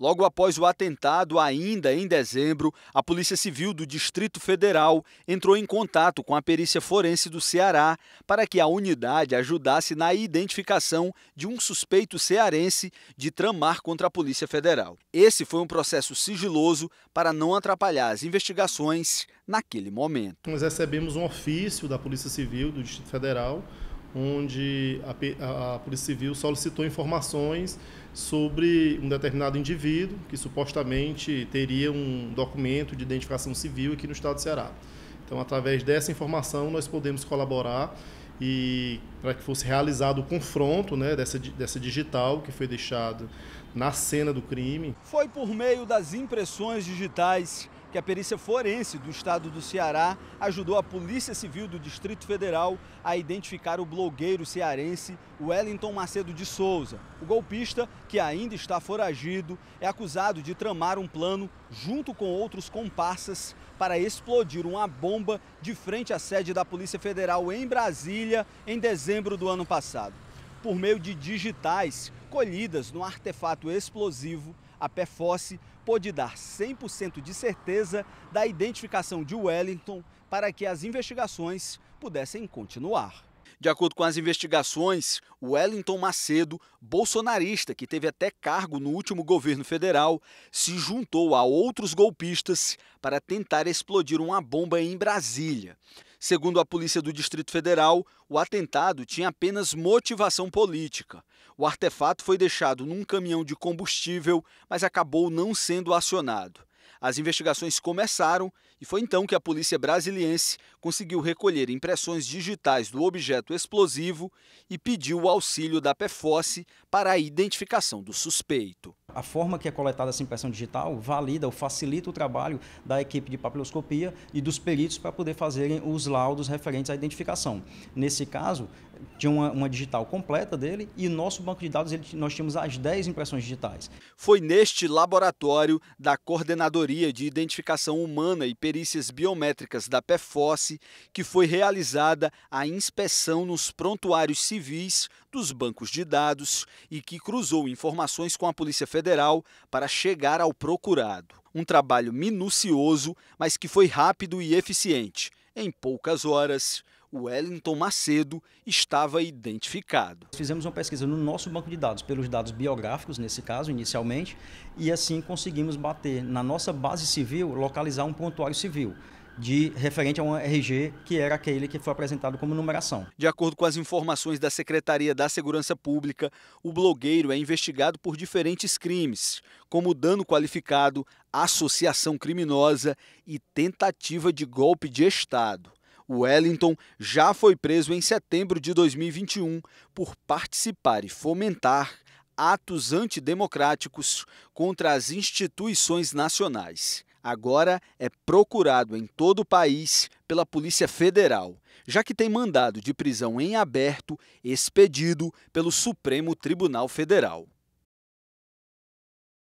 Logo após o atentado, ainda em dezembro, a Polícia Civil do Distrito Federal entrou em contato com a perícia forense do Ceará para que a unidade ajudasse na identificação de um suspeito cearense de tramar contra a Polícia Federal. Esse foi um processo sigiloso para não atrapalhar as investigações naquele momento. Nós recebemos um ofício da Polícia Civil do Distrito Federal onde a, a Polícia Civil solicitou informações sobre um determinado indivíduo que supostamente teria um documento de identificação civil aqui no estado do Ceará. Então, através dessa informação, nós podemos colaborar e para que fosse realizado o confronto né, dessa, dessa digital que foi deixada na cena do crime. Foi por meio das impressões digitais que a perícia forense do estado do Ceará ajudou a Polícia Civil do Distrito Federal a identificar o blogueiro cearense Wellington Macedo de Souza. O golpista, que ainda está foragido, é acusado de tramar um plano junto com outros comparsas para explodir uma bomba de frente à sede da Polícia Federal em Brasília em dezembro do ano passado. Por meio de digitais colhidas no artefato explosivo, a PFOSSE pôde dar 100% de certeza da identificação de Wellington para que as investigações pudessem continuar. De acordo com as investigações, Wellington Macedo, bolsonarista que teve até cargo no último governo federal, se juntou a outros golpistas para tentar explodir uma bomba em Brasília. Segundo a polícia do Distrito Federal, o atentado tinha apenas motivação política. O artefato foi deixado num caminhão de combustível, mas acabou não sendo acionado. As investigações começaram e foi então que a polícia brasiliense conseguiu recolher impressões digitais do objeto explosivo e pediu o auxílio da PFOS para a identificação do suspeito a forma que é coletada essa impressão digital valida ou facilita o trabalho da equipe de papiloscopia e dos peritos para poder fazerem os laudos referentes à identificação. Nesse caso, tinha uma, uma digital completa dele e nosso banco de dados ele, nós tínhamos as 10 impressões digitais. Foi neste laboratório da Coordenadoria de Identificação Humana e Perícias Biométricas da PFOS que foi realizada a inspeção nos prontuários civis dos bancos de dados e que cruzou informações com a Polícia Federal Federal para chegar ao procurado. Um trabalho minucioso, mas que foi rápido e eficiente. Em poucas horas, Wellington Macedo estava identificado. Fizemos uma pesquisa no nosso banco de dados, pelos dados biográficos, nesse caso, inicialmente, e assim conseguimos bater na nossa base civil, localizar um pontuário civil de referente a um RG que era aquele que foi apresentado como numeração. De acordo com as informações da Secretaria da Segurança Pública, o blogueiro é investigado por diferentes crimes, como dano qualificado, associação criminosa e tentativa de golpe de Estado. O Wellington já foi preso em setembro de 2021 por participar e fomentar atos antidemocráticos contra as instituições nacionais agora é procurado em todo o país pela Polícia Federal, já que tem mandado de prisão em aberto expedido pelo Supremo Tribunal Federal.